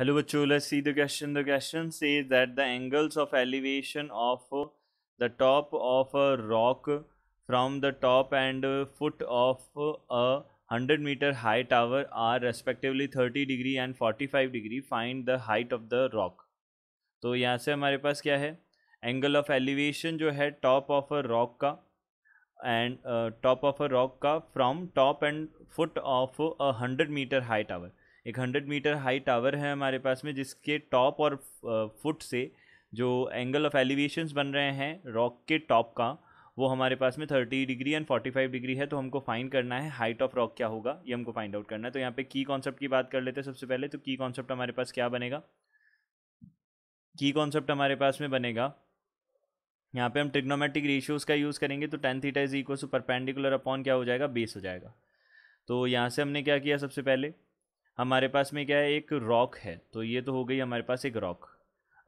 hello बच्चो let's see the question the question says that the angles of elevation of the top of a rock from the top and foot of a hundred metre high tower are respectively thirty degree and forty five degree find the height of the rock तो यहाँ से हमारे पास क्या है angle of elevation जो है top of a rock का and top of a rock का from top and foot of a hundred metre high tower एक हंड्रेड मीटर हाई टावर है हमारे पास में जिसके टॉप और फुट से जो एंगल ऑफ एलिवेशन बन रहे हैं रॉक के टॉप का वो हमारे पास में thirty degree and forty five degree है तो हमको फाइंड करना है हाइट ऑफ रॉक क्या होगा ये हमको फाइंड आउट करना है तो यहाँ पे की कॉन्सेप्ट की बात कर लेते हैं सबसे पहले तो की कॉन्सेप्ट हमारे पास क्या बनेगा की कॉन्सेप्ट हमारे पास में बनेगा यहाँ पे हम ट्रिग्नोमेट्रिक रेशियोज़ का यूज़ करेंगे तो tan theta is equal to perpendicular upon क्या हो जाएगा बेस हो जाएगा तो यहाँ से हमने क्या किया सबसे पहले हमारे पास में क्या है एक रॉक है तो ये तो हो गई हमारे पास एक रॉक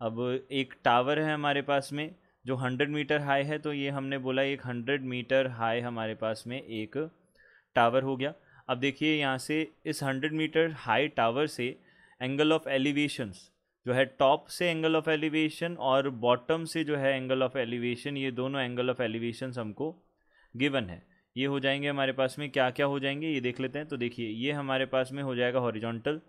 अब एक टावर है हमारे पास में जो हंड्रेड मीटर हाई है तो ये हमने बोला एक हंड्रेड मीटर हाई हमारे पास में एक टावर हो गया अब देखिए यहाँ से इस हंड्रेड मीटर हाई टावर से एंगल ऑफ एलिवेशंस जो है टॉप से एंगल ऑफ एलिवेशन और बॉटम से जो है एंगल ऑफ एलिवेशन ये दोनों एंगल ऑफ एलिवेशन हमको गिवन है ये हो जाएंगे हमारे पास में क्या क्या हो जाएंगे ये देख लेते हैं तो देखिए ये हमारे पास में हो जाएगा हॉरिजॉन्टल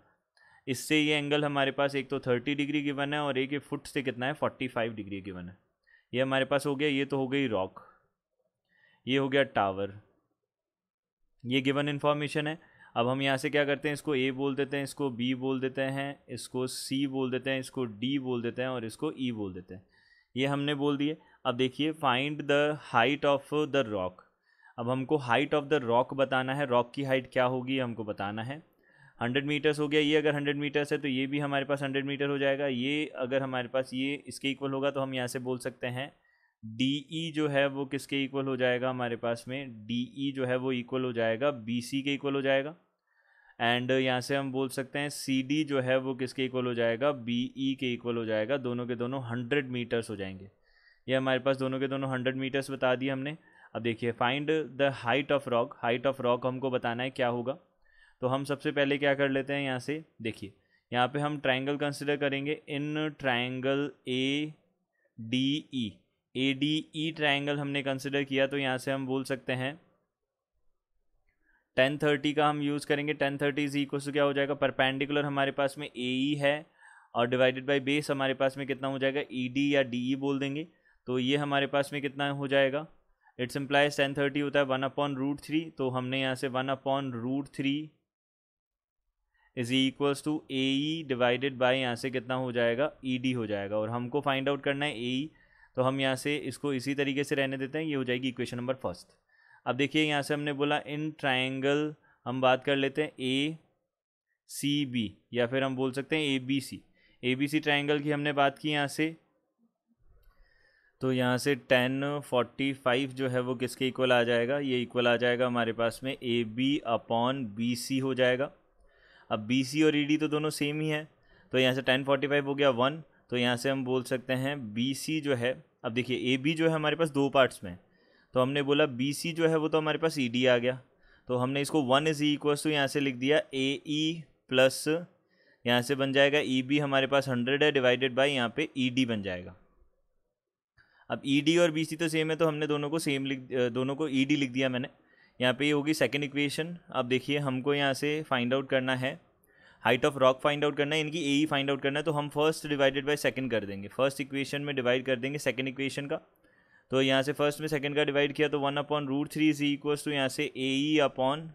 इससे ये एंगल हमारे पास एक तो थर्टी डिग्री गिवन है और एक ये फुट से कितना है फोर्टी फाइव डिग्री गिवन है ये हमारे पास हो गया ये तो हो गई रॉक ये हो गया टावर ये गिवन इन्फॉर्मेशन है अब हम यहाँ से क्या करते हैं इसको ए बोल देते हैं इसको बी बोल देते हैं इसको सी बोल देते हैं इसको डी बोल देते हैं और इसको ई e बोल देते हैं ये हमने बोल दिए अब देखिए find the height of the rock अब हमको हाइट ऑफ द रॉक बताना है रॉक की हाइट क्या होगी हमको बताना है हंड्रेड मीटर्स हो गया ये अगर हंड्रेड मीटर्स है तो ये भी हमारे पास हंड्रेड मीटर हो जाएगा ये अगर हमारे पास ये इसके इक्वल होगा तो हम यहाँ से बोल सकते हैं डी ई e जो है वो किसके इक्वल हो जाएगा हमारे पास में डी ई e जो है वो इक्वल हो जाएगा बी सी के इक्वल हो जाएगा एंड यहाँ से हम बोल सकते हैं सी डी जो है वो किसके इक्वल हो जाएगा बी ई e के इक्वल हो जाएगा दोनों के दोनों हंड्रेड मीटर्स हो जाएंगे ये हमारे पास दोनों के दोनों हंड्रेड मीटर्स बता दिए हमने अब देखिए find the height of rock height of rock हमको बताना है क्या होगा तो हम सबसे पहले क्या कर लेते हैं यहाँ से देखिए यहाँ पे हम ट्राइंगल कंसिडर करेंगे in triangle A D E A D E triangle हमने कंसिडर किया तो यहाँ से हम बोल सकते हैं टेन थर्टी का हम यूज़ करेंगे टेन थर्टी इज इक्वल से क्या हो जाएगा परपेंडिकुलर हमारे पास में ए ई e है और डिवाइडेड बाई बेस हमारे पास में कितना हो जाएगा ई e डी या डी ई e बोल देंगे तो ये हमारे पास में कितना हो जाएगा इट्स इम्प्लाइज टेन थर्टी होता है वन अपॉन रूट थ्री तो हमने यहाँ से one upon root three is equals to A E divided by यहाँ से कितना हो जाएगा ई e डी हो जाएगा और हमको फाइंड आउट करना है ए ई e, तो हम यहाँ से इसको इसी तरीके से रहने देते हैं ये हो जाएगी इक्वेशन नंबर फर्स्ट अब देखिए यहाँ से हमने बोला इन ट्राइंगल हम बात कर लेते हैं ए सी बी या फिर हम बोल सकते हैं A B C A B C triangle की हमने बात की यहाँ से तो यहाँ से टेन फोर्टी फाइव जो है वो किसके इक्वल आ जाएगा ये इक्वल आ जाएगा हमारे पास में A B upon B C हो जाएगा अब बी सी और ई e डी तो दोनों सेम ही हैं तो यहाँ से टेन फोर्टी फाइव हो गया वन तो यहाँ से हम बोल सकते हैं बी सी जो है अब देखिए ए बी जो है हमारे पास दो पार्ट्स में तो हमने बोला बी सी जो है वो तो हमारे पास ई e डी आ गया तो हमने इसको वन इज इक्वल टू यहाँ से लिख दिया ए ई प्लस यहाँ से बन जाएगा ई e बी हमारे पास हंड्रेड है डिवाइडेड बाई यहाँ पे ई डी बन जाएगा अब ई e और बी तो सेम है तो हमने दोनों को सेम लिख दोनों को ई e लिख दिया मैंने यहाँ पे ये होगी सेकेंड इक्वेशन अब देखिए हमको यहाँ से फाइंड आउट करना है height of rock find out करना है इनकी ए ई फाइंड आउट करना है तो हम फर्स्ट डिवाइडेड बाय सेकंड कर देंगे फर्स्ट इक्वेशन में डिवाइड कर देंगे सेकंड इक्वेशन का तो यहाँ से फर्स्ट में सेकंड का डिवाइड किया तो one upon root three is equals to यहाँ से A E upon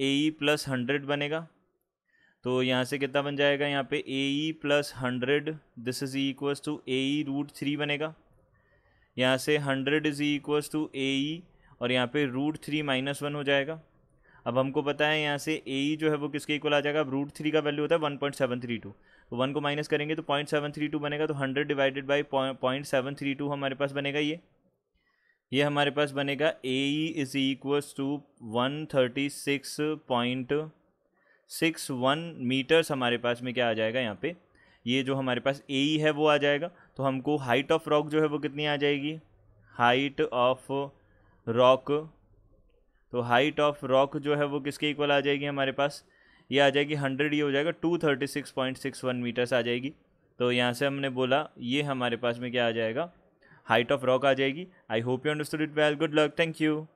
A E plus hundred बनेगा तो यहाँ से कितना बन जाएगा यहाँ पे A E plus hundred this is equals to A E root three बनेगा यहाँ से hundred is equals to A E और यहाँ पे रूट थ्री माइनस वन हो जाएगा अब हमको पता है यहाँ से ए जो है वो किसके इक्वल आ जाएगा अब रूट थ्री का वैल्यू होता है one point seven three two तो वन को माइनस करेंगे तो पॉइंट सेवन थ्री टू बनेगा तो hundred divided by point seven three two हमारे पास बनेगा ये ये हमारे पास बनेगा A E is equals to one thirty six point six one metres हमारे पास में क्या आ जाएगा यहाँ पे ये जो हमारे पास ए है वो आ जाएगा तो हमको हाइट ऑफ रॉक जो है वो कितनी आ जाएगी हाइट ऑफ रॉक तो हाइट ऑफ रॉक जो है वो किसके इक्वल आ जाएगी हमारे पास ये आ जाएगी हंड्रेड ये हो जाएगा two thirty six point six one metres आ जाएगी तो यहाँ से हमने बोला ये हमारे पास में क्या आ जाएगा हाइट ऑफ रॉक आ जाएगी I hope you understood it well good luck thank you